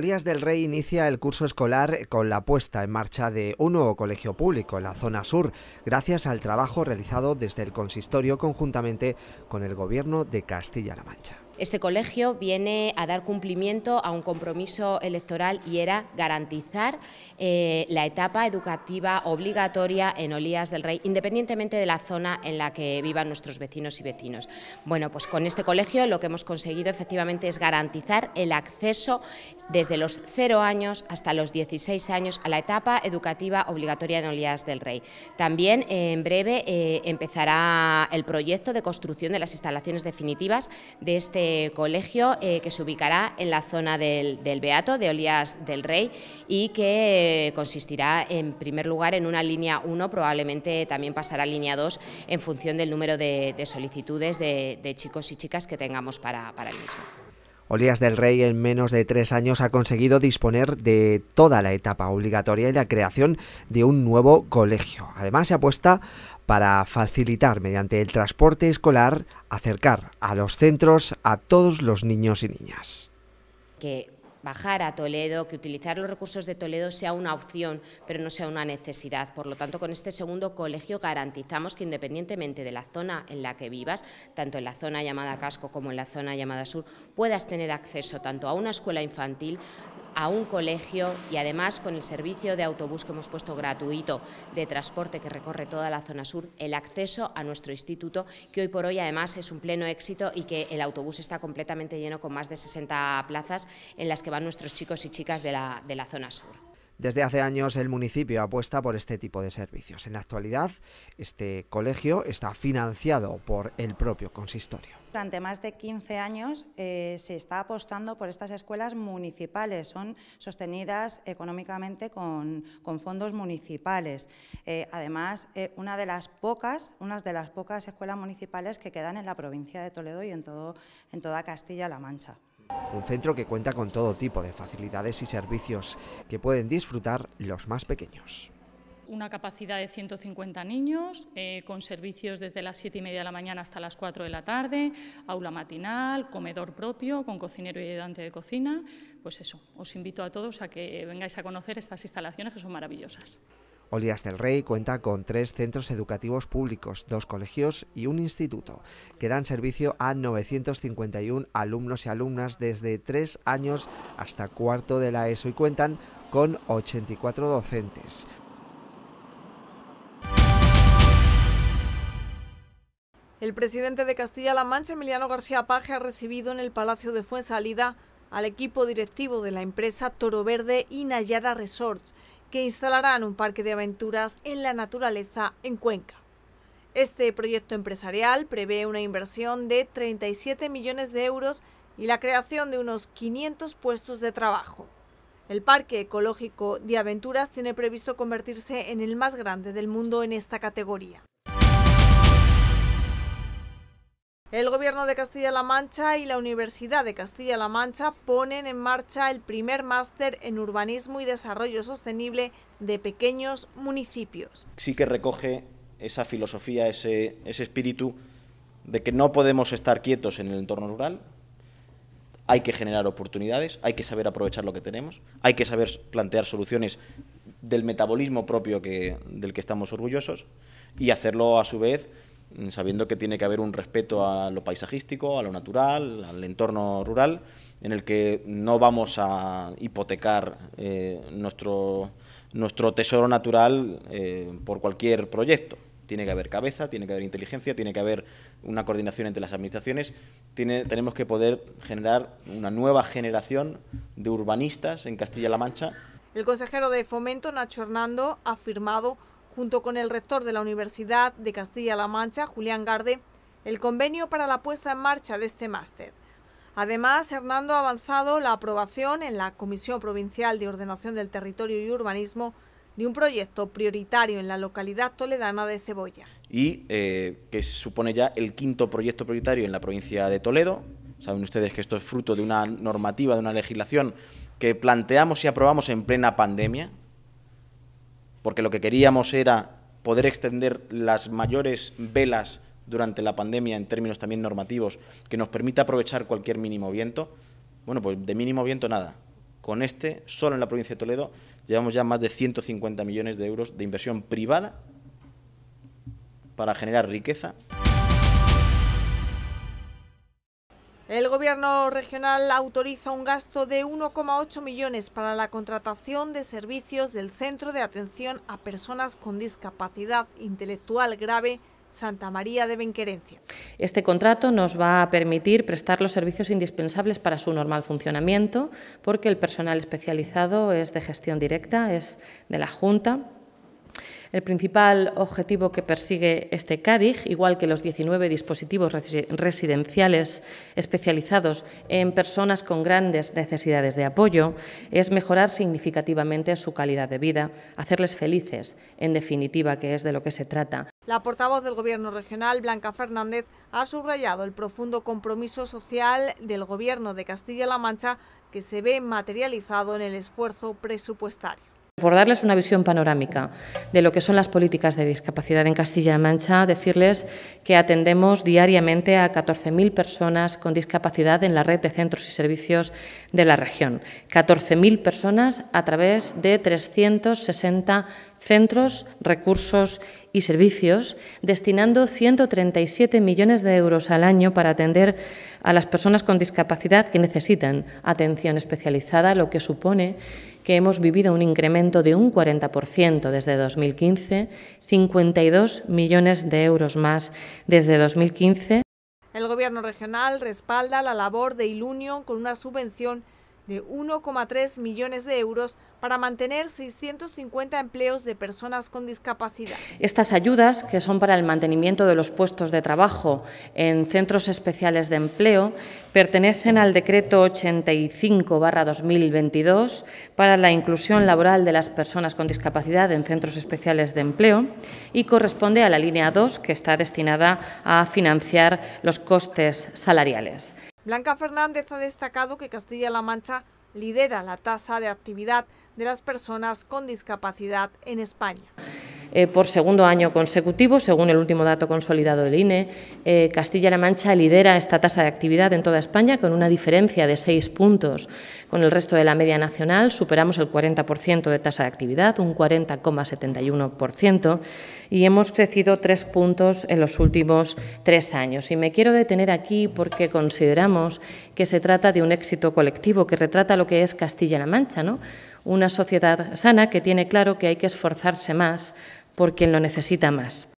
Elías del Rey inicia el curso escolar con la puesta en marcha de un nuevo colegio público en la zona sur, gracias al trabajo realizado desde el consistorio conjuntamente con el gobierno de Castilla-La Mancha. Este colegio viene a dar cumplimiento a un compromiso electoral y era garantizar eh, la etapa educativa obligatoria en Olías del Rey, independientemente de la zona en la que vivan nuestros vecinos y vecinos. Bueno, pues con este colegio lo que hemos conseguido efectivamente es garantizar el acceso desde los cero años hasta los 16 años a la etapa educativa obligatoria en Olías del Rey. También eh, en breve eh, empezará el proyecto de construcción de las instalaciones definitivas de este eh, colegio eh, que se ubicará en la zona del, Beato, de Olías del Rey, y que eh, consistirá en primer lugar en una línea 1, probablemente también pasará a línea 2 en función del número de, solicitudes de, chicos y chicas que tengamos para el mismo. Olías del Rey en menos de tres años ha conseguido disponer de toda la etapa obligatoria y la creación de un nuevo colegio. Además se apuesta para facilitar mediante el transporte escolar acercar a los centros a todos los niños y niñas bajar a Toledo, que utilizar los recursos de Toledo sea una opción, pero no sea una necesidad. Por lo tanto, con este segundo colegio garantizamos que independientemente de la zona en la que vivas, tanto en la zona llamada Casco como en la zona llamada Sur, puedas tener acceso tanto a una escuela infantil a un colegio y además con el servicio de autobús que hemos puesto gratuito de transporte que recorre toda la zona sur, el acceso a nuestro instituto, que hoy por hoy además es un pleno éxito y que el autobús está completamente lleno con más de 60 plazas en las que van nuestros chicos y chicas de la, de la zona sur. Desde hace años el municipio apuesta por este tipo de servicios. En la actualidad, este colegio está financiado por el propio consistorio. Durante más de 15 años eh, se está apostando por estas escuelas municipales, son sostenidas económicamente con, fondos municipales. Eh, además, eh, una de las pocas, unas de las pocas escuelas municipales que quedan en la provincia de Toledo y en, en toda Castilla-La Mancha. Un centro que cuenta con todo tipo de facilidades y servicios que pueden disfrutar los más pequeños una capacidad de 150 niños, eh, con servicios desde las 7 y media de la mañana hasta las 4 de la tarde, aula matinal, comedor propio, con cocinero y ayudante de cocina. Pues eso, os invito a todos a que vengáis a conocer estas instalaciones que son maravillosas. Olías del Rey cuenta con tres centros educativos públicos, dos colegios y un instituto, que dan servicio a 951 alumnos y alumnas desde tres años hasta cuarto de la ESO y cuentan con 84 docentes. El presidente de Castilla-La Mancha, Emiliano García Paje, ha recibido en el Palacio de Fuensalida al equipo directivo de la empresa Toro Verde y Nayara Resorts que instalarán un parque de aventuras en la naturaleza en Cuenca. Este proyecto empresarial prevé una inversión de 37 millones de euros y la creación de unos 500 puestos de trabajo. El Parque Ecológico de Aventuras tiene previsto convertirse en el más grande del mundo en esta categoría. El Gobierno de Castilla-La Mancha y la Universidad de Castilla-La Mancha ponen en marcha el primer máster en urbanismo y desarrollo sostenible de pequeños municipios. Sí que recoge esa filosofía, ese, espíritu de que no podemos estar quietos en el entorno rural, hay que generar oportunidades, hay que saber aprovechar lo que tenemos, hay que saber plantear soluciones del metabolismo propio del que estamos orgullosos y hacerlo a su vez sabiendo que tiene que haber un respeto a lo paisajístico, a lo natural, al entorno rural, en el que no vamos a hipotecar eh, nuestro, nuestro tesoro natural eh, por cualquier proyecto. Tiene que haber cabeza, tiene que haber inteligencia, tiene que haber una coordinación entre las administraciones. Tiene, tenemos que poder generar una nueva generación de urbanistas en Castilla-La Mancha. El consejero de Fomento, Nacho Hernando, ha afirmado junto con el rector de la Universidad de Castilla-La Mancha, Julián Garde, el convenio para la puesta en marcha de este máster. Además, Hernando ha avanzado la aprobación en la Comisión Provincial de Ordenación del Territorio y Urbanismo de un proyecto prioritario en la localidad toledana de Cebolla. Y eh, que supone ya el quinto proyecto prioritario en la provincia de Toledo. Saben ustedes que esto es fruto de una normativa, de una legislación que planteamos y aprobamos en plena pandemia, porque lo que queríamos era poder extender las mayores velas durante la pandemia en términos también normativos que nos permita aprovechar cualquier mínimo viento. Bueno, pues de mínimo viento nada. Con este, solo en la provincia de Toledo, llevamos ya más de 150 millones de euros de inversión privada para generar riqueza. El Gobierno regional autoriza un gasto de 1,8 millones para la contratación de servicios del Centro de Atención a Personas con Discapacidad Intelectual Grave Santa María de Benquerencia. Este contrato nos va a permitir prestar los servicios indispensables para su normal funcionamiento, porque el personal especializado es de gestión directa, es de la Junta el principal objetivo que persigue este Cádiz, igual que los 19 dispositivos residenciales especializados en personas con grandes necesidades de apoyo, es mejorar significativamente su calidad de vida, hacerles felices, en definitiva, que es de lo que se trata. La portavoz del Gobierno regional, Blanca Fernández, ha subrayado el profundo compromiso social del Gobierno de Castilla-La Mancha que se ve materializado en el esfuerzo presupuestario. Por darles una visión panorámica de lo que son las políticas de discapacidad en Castilla-La Mancha, decirles que atendemos diariamente a 14.000 personas con discapacidad en la red de centros y servicios de la región. 14.000 personas a través de 360 centros, recursos y servicios, destinando 137 millones de euros al año para atender a las personas con discapacidad que necesitan atención especializada, lo que supone que hemos vivido un incremento de un 40% desde 2015, 52 millones de euros más desde 2015. El Gobierno regional respalda la labor de Ilunion con una subvención de 1,3 millones de euros para mantener 650 empleos de personas con discapacidad. Estas ayudas, que son para el mantenimiento de los puestos de trabajo en centros especiales de empleo, pertenecen al Decreto 85-2022 para la inclusión laboral de las personas con discapacidad en centros especiales de empleo y corresponde a la línea 2, que está destinada a financiar los costes salariales. Blanca Fernández ha destacado que Castilla-La Mancha lidera la tasa de actividad de las personas con discapacidad en España. Eh, por segundo año consecutivo, según el último dato consolidado del INE. Eh, Castilla-La Mancha lidera esta tasa de actividad en toda España con una diferencia de seis puntos con el resto de la media nacional. Superamos el 40% de tasa de actividad, un 40,71%, y hemos crecido tres puntos en los últimos tres años. Y me quiero detener aquí porque consideramos que se trata de un éxito colectivo que retrata lo que es Castilla-La Mancha, ¿no? una sociedad sana que tiene claro que hay que esforzarse más por quien lo necesita más.